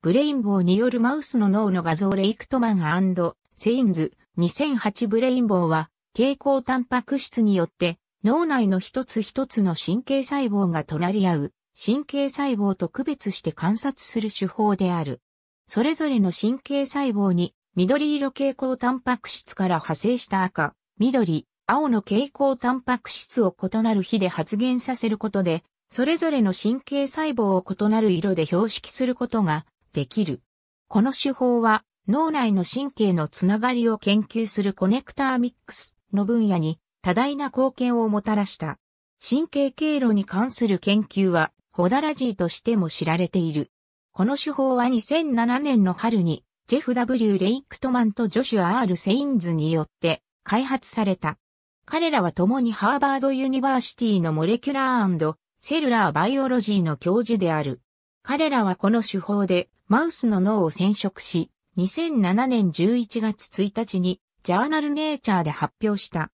ブレインボーによるマウスの脳の画像レイクトマンセインズ2008ブレインボーは蛍光タンパク質によって脳内の一つ一つの神経細胞が隣り合う神経細胞と区別して観察する手法である。それぞれの神経細胞に緑色蛍光タンパク質から派生した赤、緑、青の蛍光タンパク質を異なる比で発現させることで、それぞれの神経細胞を異なる色で標識することができる。この手法は脳内の神経のつながりを研究するコネクターミックスの分野に多大な貢献をもたらした。神経経路に関する研究はホダラジーとしても知られている。この手法は2007年の春にジェフ W. レイクトマンとジョシュア R. セインズによって開発された。彼らは共にハーバードユニバーシティのモレキュラーセルラーバイオロジーの教授である。彼らはこの手法でマウスの脳を染色し、2007年11月1日にジャーナルネイチャーで発表した。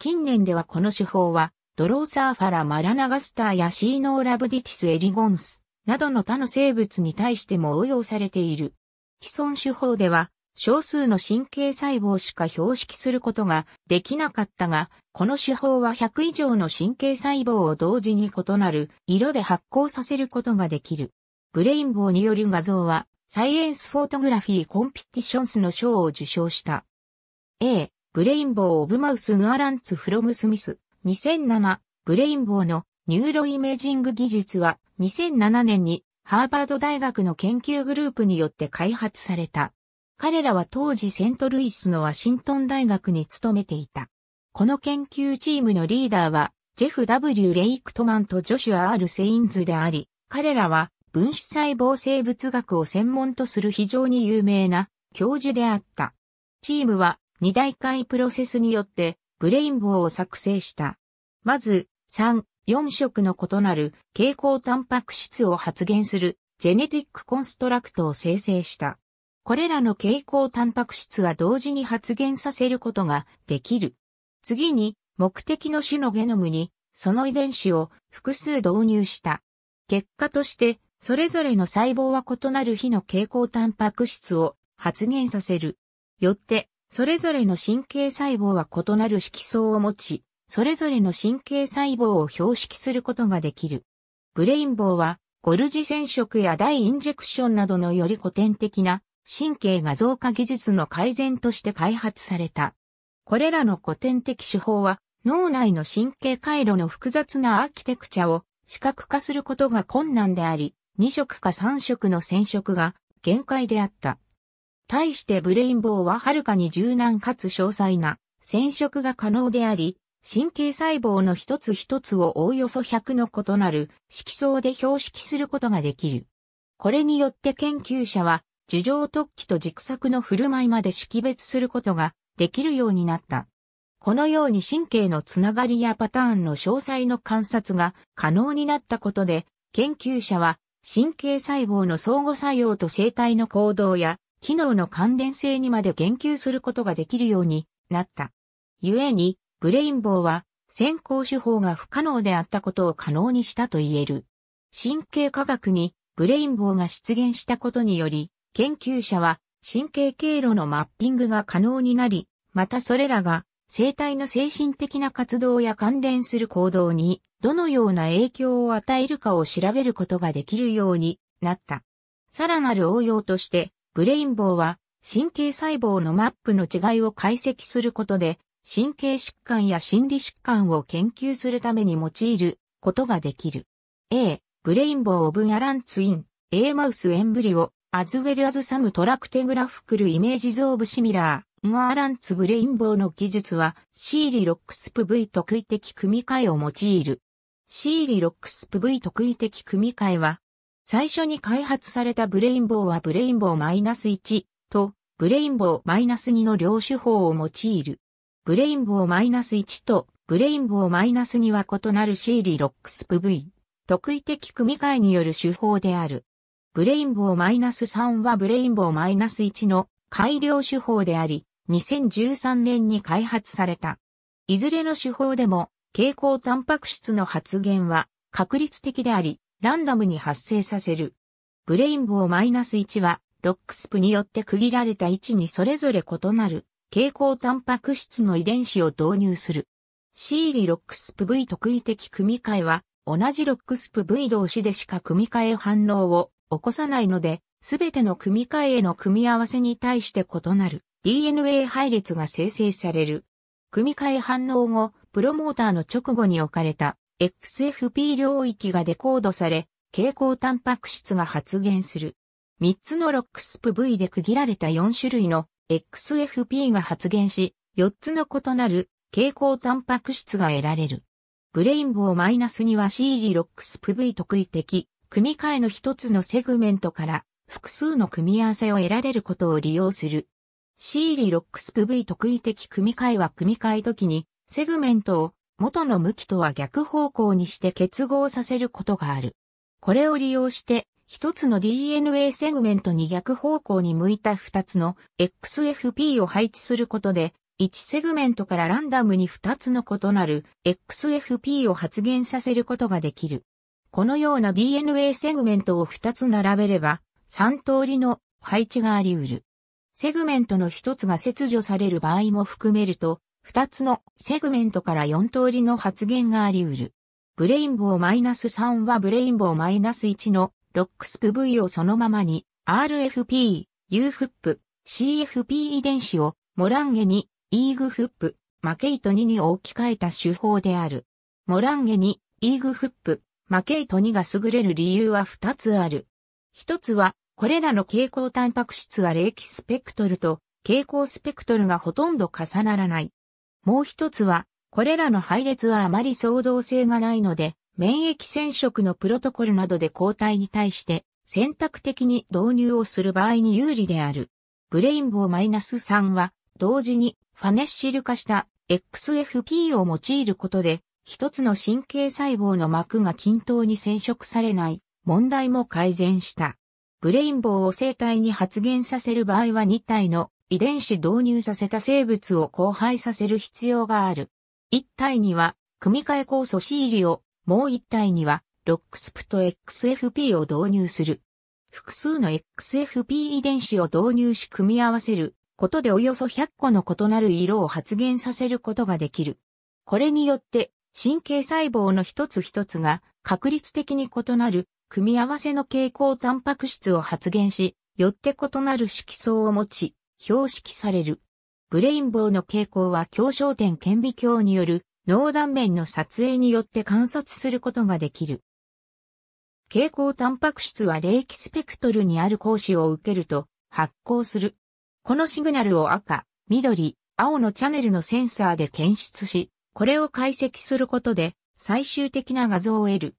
近年ではこの手法は、ドローサーファラ・マラナガスターやシーノーラブディティス・エリゴンスなどの他の生物に対しても応用されている。既存手法では、少数の神経細胞しか標識することができなかったが、この手法は100以上の神経細胞を同時に異なる色で発光させることができる。ブレインボーによる画像は、サイエンスフォトグラフィーコンピティションスの賞を受賞した。A、ブレインボーオブマウスグアランツフロムスミス、2007、ブレインボーのニューロイメージング技術は、2007年にハーバード大学の研究グループによって開発された。彼らは当時セントルイスのワシントン大学に勤めていた。この研究チームのリーダーは、ジェフ W. レイクトマンとジョシュア R. セインズであり、彼らは分子細胞生物学を専門とする非常に有名な教授であった。チームは二大会プロセスによってブレインボーを作成した。まず、3、4色の異なる蛍光タンパク質を発現するジェネティックコンストラクトを生成した。これらの蛍光タンパク質は同時に発現させることができる。次に、目的の種のゲノムに、その遺伝子を複数導入した。結果として、それぞれの細胞は異なる非の蛍光タンパク質を発現させる。よって、それぞれの神経細胞は異なる色素を持ち、それぞれの神経細胞を標識することができる。ブレインボーは、ゴルジ染色や大インジェクションなどのより古典的な神経画像化技術の改善として開発された。これらの古典的手法は、脳内の神経回路の複雑なアーキテクチャを視覚化することが困難であり、2色か3色の染色が限界であった。対してブレインボーははるかに柔軟かつ詳細な染色が可能であり、神経細胞の一つ一つをおおよそ100の異なる色相で標識することができる。これによって研究者は、樹状突起と軸索の振る舞いまで識別することができるようになった。このように神経のつながりやパターンの詳細の観察が可能になったことで、研究者は神経細胞の相互作用と生体の行動や機能の関連性にまで言及することができるようになった。故に、ブレインボーは先行手法が不可能であったことを可能にしたと言える。神経科学にブレインボーが出現したことにより、研究者は神経経路のマッピングが可能になり、またそれらが生体の精神的な活動や関連する行動にどのような影響を与えるかを調べることができるようになった。さらなる応用として、ブレインボーは神経細胞のマップの違いを解析することで、神経疾患や心理疾患を研究するために用いることができる。A、ブレインボー・オブ・アランツイン、A マウス・エンブリオ、アズウェル・アズ・サム・トラクテグラフクル・イメージズ・オブ・シミラー、ガーランツ・ブレインボーの技術は、シーリ・ロックス・プ V 特異的組み換えを用いる。シーリロックス PV 特異的組み換えは、最初に開発されたブレインボーはブレインボー -1 とブレインボー -2 の両手法を用いる。ブレインボー -1 とブレインボー -2 は異なるシーリロックス PV 特異的組み換えによる手法である。ブレインボー -3 はブレインボー -1 の改良手法であり、2013年に開発された。いずれの手法でも蛍光タンパク質の発現は確率的であり、ランダムに発生させる。ブレインボー -1 は、ロックスプによって区切られた位置にそれぞれ異なる、蛍光タンパク質の遺伝子を導入する。シーリロックスプ V 特異的組み換えは、同じロックスプ V 同士でしか組み換え反応を起こさないので、すべての組み換えへの組み合わせに対して異なる DNA 配列が生成される。組み換え反応後、プロモーターの直後に置かれた XFP 領域がデコードされ、蛍光タンパク質が発現する。3つのロックスプ v で区切られた4種類の XFP が発現し、4つの異なる蛍光タンパク質が得られる。ブレインボーマイナスには C リロックスプ v 特異的、組み換えの1つのセグメントから複数の組み合わせを得られることを利用する。C リロックスプ v 特異的組み換えは組み換え時にセグメントを元の向きとは逆方向にして結合させることがある。これを利用して一つの DNA セグメントに逆方向に向いた二つの XFP を配置することで、1セグメントからランダムに二つの異なる XFP を発現させることができる。このような DNA セグメントを二つ並べれば三通りの配置があり得る。セグメントの一つが切除される場合も含めると、二つのセグメントから四通りの発言があり得る。ブレインボー -3 はブレインボー -1 のロックスプ V をそのままに RFP、UFP、CFP 遺伝子をモランゲに EGFP、マケイト2に置き換えた手法である。モランゲに EGFP、マケイト2が優れる理由は二つある。一つは、これらの蛍光タンパク質は冷気スペクトルと蛍光スペクトルがほとんど重ならない。もう一つは、これらの配列はあまり相動性がないので、免疫染色のプロトコルなどで抗体に対して選択的に導入をする場合に有利である。ブレインボーマイナス -3 は同時にファネッシル化した XFP を用いることで一つの神経細胞の膜が均等に染色されない問題も改善した。ブレインボーを生体に発現させる場合は2体の遺伝子導入させた生物を交配させる必要がある。一体には、組み換え酵素 C リを、もう一体には、ロックスプと XFP を導入する。複数の XFP 遺伝子を導入し組み合わせることでおよそ100個の異なる色を発現させることができる。これによって、神経細胞の一つ一つが確率的に異なる組み合わせの蛍光タンパク質を発現し、よって異なる色素を持ち、標識される。ブレインボーの傾向は強焦点顕微鏡による脳断面の撮影によって観察することができる。蛍光タンパク質は霊気スペクトルにある光子を受けると発光する。このシグナルを赤、緑、青のチャネルのセンサーで検出し、これを解析することで最終的な画像を得る。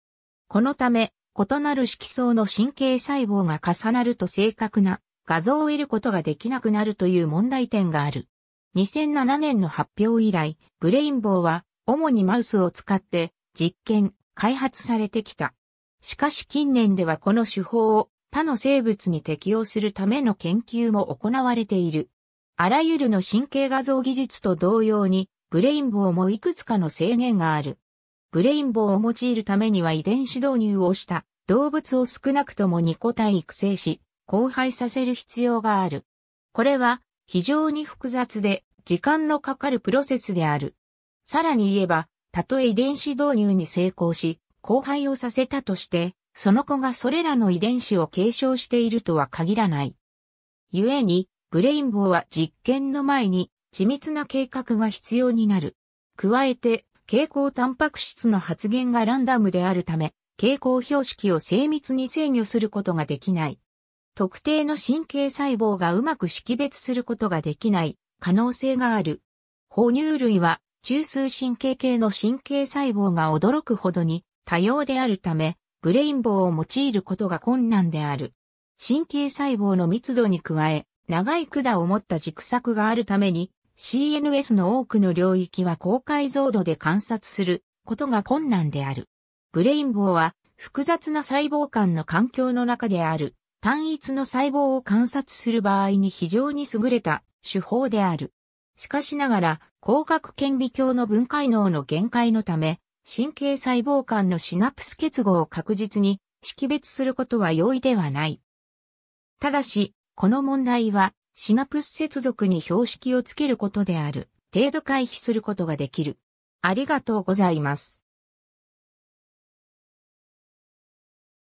このため、異なる色相の神経細胞が重なると正確な画像を得ることができなくなるという問題点がある。2007年の発表以来、ブレインボーは主にマウスを使って実験、開発されてきた。しかし近年ではこの手法を他の生物に適用するための研究も行われている。あらゆるの神経画像技術と同様に、ブレインボーもいくつかの制限がある。ブレインボーを用いるためには遺伝子導入をした動物を少なくとも2個体育成し、荒廃させる必要がある。これは非常に複雑で時間のかかるプロセスである。さらに言えば、たとえ遺伝子導入に成功し、荒廃をさせたとして、その子がそれらの遺伝子を継承しているとは限らない。故に、ブレインボーは実験の前に緻密な計画が必要になる。加えて、蛍光タンパク質の発現がランダムであるため、蛍光標識を精密に制御することができない。特定の神経細胞がうまく識別することができない可能性がある。哺乳類は中枢神経系の神経細胞が驚くほどに多様であるため、ブレインボーを用いることが困難である。神経細胞の密度に加え、長い管を持った軸索があるために、CNS の多くの領域は高解像度で観察することが困難である。ブレインボーは複雑な細胞間の環境の中である単一の細胞を観察する場合に非常に優れた手法である。しかしながら、光学顕微鏡の分解能の限界のため、神経細胞間のシナプス結合を確実に識別することは容易ではない。ただし、この問題は、シナプス接続に標識をつけることである、程度回避することができる。ありがとうございます。